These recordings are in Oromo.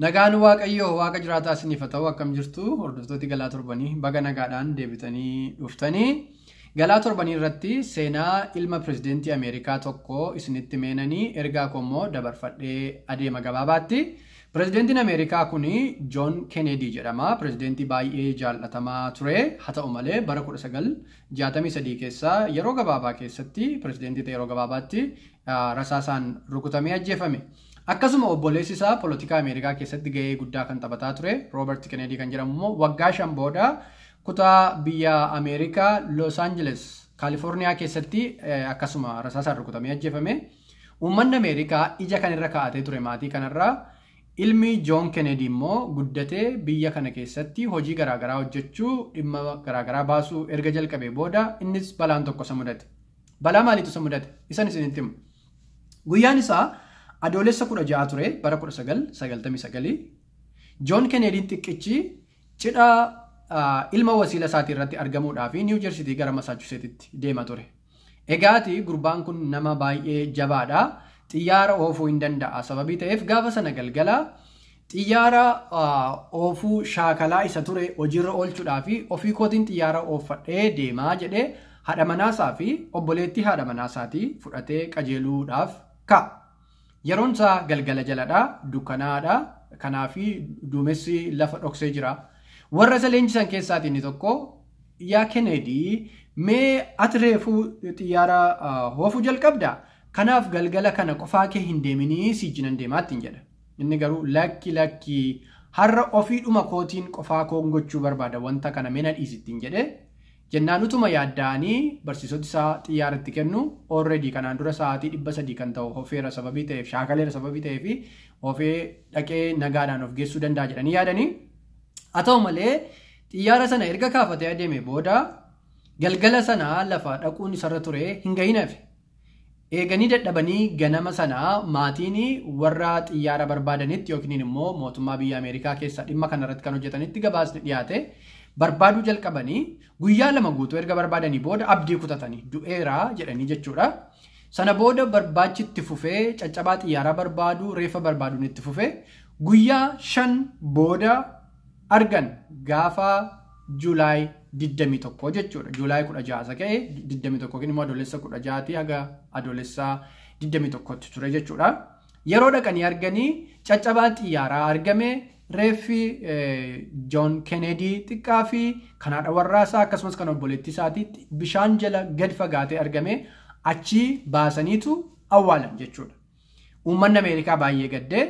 Nagaan Waaqayyo waaqa jiraataa isiniif ta'u akkam jirtu hordoftooti galaa torbanii baga nagaadhaan deebitanii dhuftanii galaa torbanii irratti seenaa ilma pirezidentii Ameerikaa tokko isinitti meenanii ergaa kommoo dabarfadhee adeema gabaabaatti. prezidentiin Ameerikaa kun Joon kenedii jedhama. Pirezidentii baay'ee jaallatamaa ture. Haa ta'u malee bara 1963 keessa yeroo gabaabaa keessatti pirezidentii yeroo gabaabaatti rasaasaan rukutamee ajjeefame. Akkasuma obboleessi isaa polotikaa Ameerikaa keessatti gahee guddaa kan taphataa ture Rooberti Kennedy kan jedhamu immoo waggaa shan booda kutaa biyya Ameerikaa Los Angeles Kaalifoorniyaa keessatti akkasuma rasaasaan rukutamee ajjeefame. Uummanni Ameerikaa ija kanarra kaa'atee ture maatii kanarraa ilmi Joon Kennedy immoo guddatee biyya kana keessatti hojii garaagaraa hojjechuu dhimma garaagaraa baasuu erga jalqabee booda innis balaan tokko isa mudate. Balaa maaliitu isa mudate? Isan isinitti himu. Guyyaan isaa adoolessa kudha ja'a ture bara xiqqichi cidha ilma wasiila isaatii irratti argamuudhaa fi niiwu jersitii gara masaachuseetitti deema ture. Egaati gurbaan kun nama baay'ee jabaadha. Xiyyaara oofuu hin danda'a. Sababii ta'eef gaafa sana galgalaa xiyyaara oofuu shaakalaa isa ture hojiirra oolchuudhaa fi ofii kootiin xiyyaara ooffadhee deemaa jedhee haadha manaasaa fi obboleettii haadha manaasaatii fudhatee qajeeluudhaaf ka'a. Yeroonsaa galgala jaladhaa, dukkanaadhaa. Kanaafi duumessi lafa dhoksee jira. Warra isa leenjisan keessaatii inni tokko yaa kenedii mee ati reefuu xiyyaara hoofuu jalqabdaa? Kanaaf galgala kana qofaa kee hin deeminii sijinan deemaattiin jedha. Inni garuu lakki lakkii har'a dhumaa kootiin qofaa koon gochuu barbaada wanta kana mena na dhiisittiin jedhee jennaan utuma yaadda'anii barsiisota isaa xiyyaarratti kennu oolreedii kanaan dura sa'aatii dhibba sadii kan ta'u hofeera sababii ta'eef shaakaleera sababii ta'eef hofee dhaqee nagaadhaan of geessuu danda'a jedhanii yaadanii haa ta'u malee xiyyaara sana erga kaafatee adeeme booda galgala sanaa lafa dhaquun isarra ture hin gahinafe eeganii dadhabanii ganama sanaa maatiin warra xiyyaara barbaadanitti yookiin immoo mootummaa biyya Ameerikaa keessa dhimma kanarratti kan hojjetanitti gabaasni dhiyaate. kabani, jalqabanii guyyaa lama guutuu erga barbaadanii booda abdii kutatanii du'eeraa jedhanii jechuudha. Sana booda barbaachi itti fufee caccabaa xiyyaaraa barbaaduu reefa barbaaduun itti fufee guyyaa shan booda argan gaafa Juulaay 21 jechuudha. Juulaay 16 ka'e 21 yookiin immoo adoolessa 16 haga adoolessa 21 ture jechuudha. Yeroo dhaqanii arganii caccabaa xiyyaaraa argame reeffii eh, Joon Kennedy xiqqaa fi kanaadha warraasaa akkasumas kan obboleettii isaatii bishaan jala gad fagaatee argame achii baasaniitu awwaalan jechuudha. Uummanni Ameerikaa baay'ee gaddee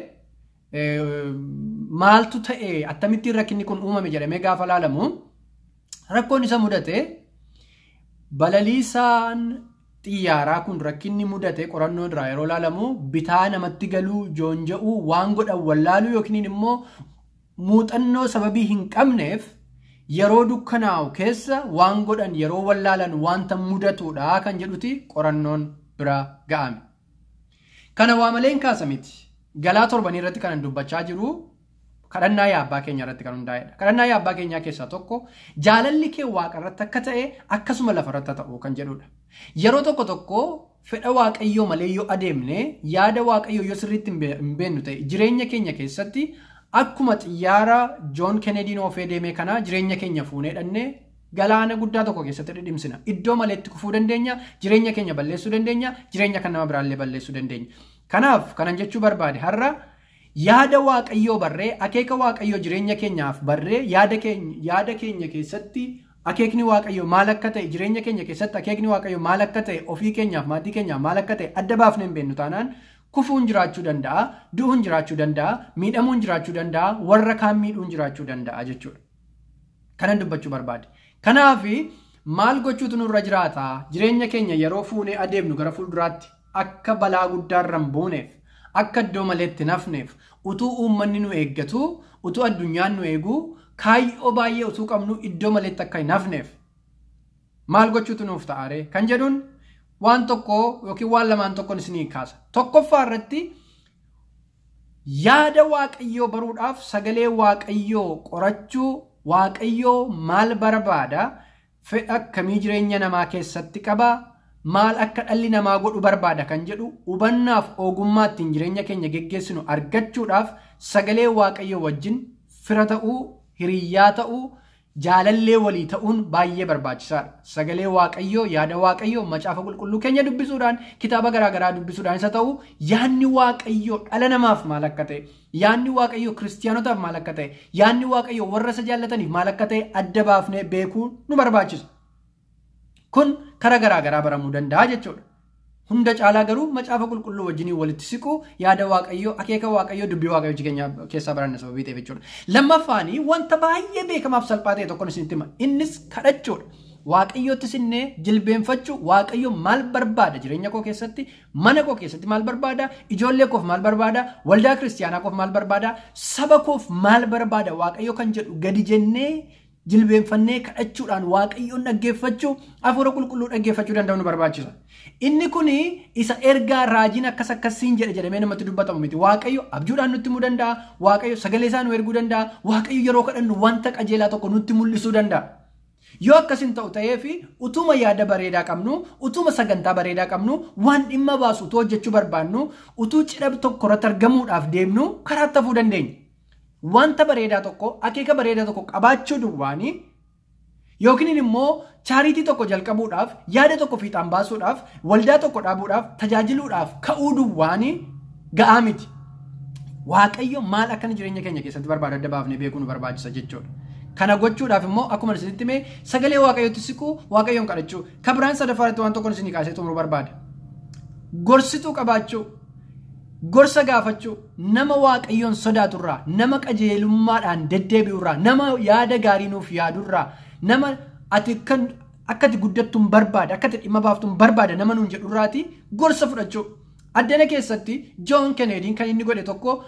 eh, maaltu ta'ee akkamittiin rakkinni kun uumame jedhamee gaafa laalamu rakkoon isa mudate balaliisaan xiyyaaraa kun rakkinni mudate qorannoo irraa yeroo laalamu bitaa namatti galuu joonja'uu waan godhan wallaaluu yookiin immoo muuxannoo sababii hin qabneef yeroo dukkanaa'u keessa waan godhan yeroo wallaalan wanta mudatuudha kan jedhuti qorannoon bira ga'ame. Kana waa malee hin kaasa Galaa torbanii irratti kan dubbachaa jiru kadhannaa yaabbaa keenya irratti kan hundaa'edha. Kadhannaa keenyaa keessaa tokko jaalalli kee waaqa irratti akka ta'e akkasuma lafa irratti ta'u kan jedhudha. Yeroo tokko tokko fedha waaqayyoo malee yoo adeemne yaada waaqayyoo yoo sirriitti hin beennu ta'e jireenya keenya keessatti akkuma xiyyaara joon kenediin oofee deemee kanaa jireenya keenya fuunee dhannee galaana guddaa tokko keessatti dhidhimsina. Iddoo maleetti kufuu dandeenya, jireenya keenya balleessuu dandeenya, jireenya kan nama biraallee balleessuu dandeenya. Kanaaf kanan jechuu barbaade har'a yaada waaqayyoo barree akeeka waaqayyoo jireenya keenyaaf barree yaada keenya keessatti akeekni waaqayyoo maal akka ta'e jireenya keenya keessatti akeekni waaqayyoo maal akka ta'e ofii keenyaaf maatii keenyaaf maal akka ta'e adda baafnee hin beennu taanaan kufuun jiraachuu danda'a du'uun jiraachuu danda'a miidhamuun jiraachuu danda'a warra kaan jiraachuu danda'a jechuudha kanan dubbachuu kanaaf maal gochuutu nurra jiraata jireenya keenya yeroo fuunee adeemnu gara fuulduraatti akka balaa guddaarra hin buuneef akka iddoo maleetti nafneef utuu uummanni nu eeggatu utuu addunyaan nu eegu kaayyoo baay'ee utuu qabnu iddoo maleetti akka hin maal gochuutu nuuf ta'aare kan jedhuun waan tokko yookiin waan lamaan tokkoon isinii kaasa. Tokkoffaa irratti yaada waaqayyoo baruudhaaf sagalee waaqayyoo qorachuu waaqayyoo maal barbaada fedha akkamii jireenya namaa keessatti qabaa maal akka dhalli namaa godhu barbaada kan jedhu hubannaaf ogummaa ittiin jireenya keenya geggeessinu argachuudhaaf sagalee waaqayyoo wajjin fira ta'uu hiriyaa ta'uu jaalallee walii ta'uun baay'ee barbaachisaadha. Sagalee Waaqayyoo yaada Waaqayyoo macaafa qulqulluu keenya dubbisuudhaan kitaaba garaagaraa dubbisuudhaan isa ta'u yaanni Waaqayyoo dhala namaaf maal akka ta'e yaanni Waaqayyoo kiristiyaanotaaf maal akka ta'e yaanni Waaqayyoo warra isa jaallataniif maal akka ta'e adda baafnee beekuu nu barbaachisa. Kun kara garaagaraa baramuu danda'a jechuudha. hunda caalaa garuu macaafa qulqulluu wajjinii walitti siquu yaada waaqayyoo akeeka waaqayyoo dubbii waaqayyoo jireenya keessaa baranna sababii ta'eef jechuudha. Lammaffaan wanta baay'ee beekamaaf salphaa ta'e tokkon isinitti hima innis kadhachuudha. Waaqayyoottis innee jilbeenfachuu waaqayyo maal barbaada jireenya koo keessatti mana koo keessatti maal barbaada ijoollee koof maal barbaada waldaa kiristaanaa koof maal barbaada saba koof maal barbaada waaqayyo kan jedhu gadi jennee jilbeenfannee kadhachuudhaan waaqayyoon dhaggeeffachuu hafuura qulqulluu dhaggeeffachuu danda'u nu barbaachisa. Inni kun isa ergaa raajiin akkas akkasiin jedhe jedhamee namatti dubbatamu miti. Waaqayyo abjuudhaan nutti himuu danda'a. Waaqayyo sagalee isaa erguu danda'a. Waaqayyo yeroo kadhannu wanta qajeelaa tokko nutti mul'isuu danda'a. Yoo akkasin ta'u ta'eef utuma yaada bareedaa qabnu, utuma sagantaa bareedaa qabnu, waan dhimma baasu utuu hojjechuu barbaannu, utuu cidha tokko irratti argamuudhaaf deemnu karaa itti hafuu wanta bareedaa tokko akeeka bareedaa tokko qabaachuu duwwaanii yookiin immoo chaaritii tokko jalqabuudhaaf yaada tokko fiixaan baasuudhaaf waldaa tokko dhaabuudhaaf tajaajiluudhaaf ka'uu duwwaanii ga'aa miti. Waaqayyo maal akkana jireenya keenya keessatti barbaada adda baafnee beekuun barbaachisa jechuudha. Kana gochuudhaaf immoo akkuma isinitti mee sagalee waaqayyootti siquu waaqayyoon kadhachuu kan biraan sadaffaa irratti waan tokkoon isinii kaasee xumuru barbaada. Gorsituu qabaachuu gorsa gaafachuu nama waaqayyoon sodaaturraa nama qajeelummaadhaan deddeebi'urraa nama yaada gaarii nuuf yaadurraa nama ati kan akkati guddattuun barbaada akkati dhimma baaftuun barbaada nama nuun jedhurraati gorsa fudhachuu addana keessatti John keneediin kan inni godhe tokko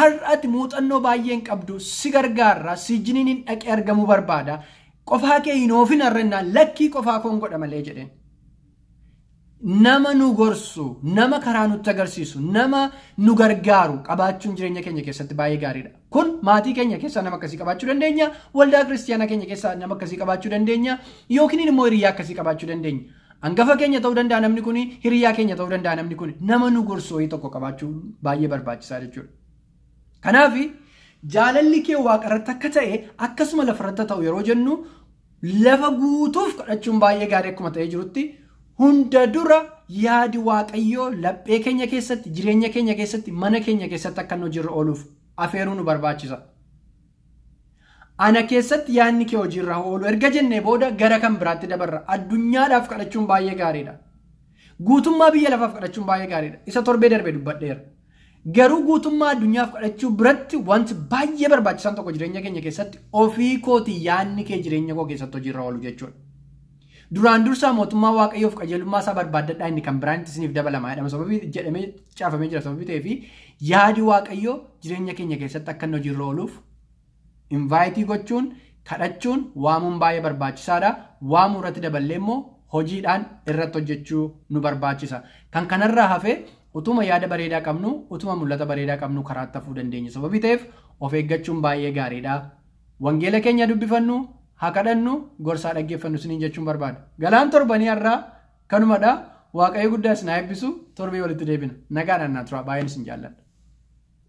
har'ati muuxannoo baay'een qabdu si gargaarra si hin dhaqee argamuu barbaada qofaa kee hin oofin lakkii qofaa koon godha malee jedheen. nama nu gorsu nama karaa nutti agarsiisu nama nu gargaaru qabaachuun jireenya keenya keessatti baay'ee gaariidha. Kun maatii keenya keessaa nama akkasii qabaachuu dandeenya waldaa kiristaanaa keenya keessaa nama akkasii qabaachuu dandeenya yookiin immoo hiriyaa akkasii qabaachuu dandeenya. Hangafa keenya ta'uu danda'a namni kun hiriyaa keenya ta'uu danda'a namni kun nama nu gorsooyii tokko qabaachuu baay'ee barbaachisaa jechuudha. Kanaaf jaalalli kee waaqarratti akka ta'e akkasuma lafarratti ta'u yeroo jennu lafa guutuuf kadhachuun baay'ee gaarii akkuma ta'e jirutti hunda dura yaadi waaqayyoo laphee keenya keessatti jireenya keenya keessatti mana keenya keessatti akka nu jirra ooluuf nu barbaachisa. Ana keessatti yaadni kee hojiirra oolu erga jennee booda gara kan biraatti dabarra addunyaadhaaf kadhachuun baay'ee gaariidha. Guutummaa biyya lafaaf kadhachuun baay'ee gaariidha. Isa torbee darbee dubbadheera. Garuu guutummaa addunyaaf kadhachuu biratti wanti baay'ee barbaachisan tokko jireenya keenya keessatti ofii kootii yaadni kee jireenya koo hojiirra oolu jechuudha. duraan dursaa mootummaa waaqayyoof qajeelummaa isaa barbaaddadhaa inni kan biraan isiniif dabalamaa jedhama sababii jedhamee caafamee jira sababii ta'eef yaadi waaqayyoo jireenya keenya keessatti akka inni hojiirra ooluuf invaayitii gochuun kadhachuun waamuun baay'ee barbaachisaadha waamu irratti daballee immoo hojiidhaan irratti hojjechuu nu barbaachisa kan kanarraa hafee utuma yaada bareedaa qabnu utuma mul'ata bareedaa qabnu karaa hafuu dandeenya sababii ta'eef of eeggachuun baay'ee gaariidha wangeela keenya dubbifannu haa kadhannu gorsaa dhaggeeffannu isiniin jechuun barbaada. Galaan torbanii arraa kanumadha. Waaqayyo guddaa isin haa Torbee walitti deebina. Nagaadhaan naa tura. Baay'een isin jaalladha.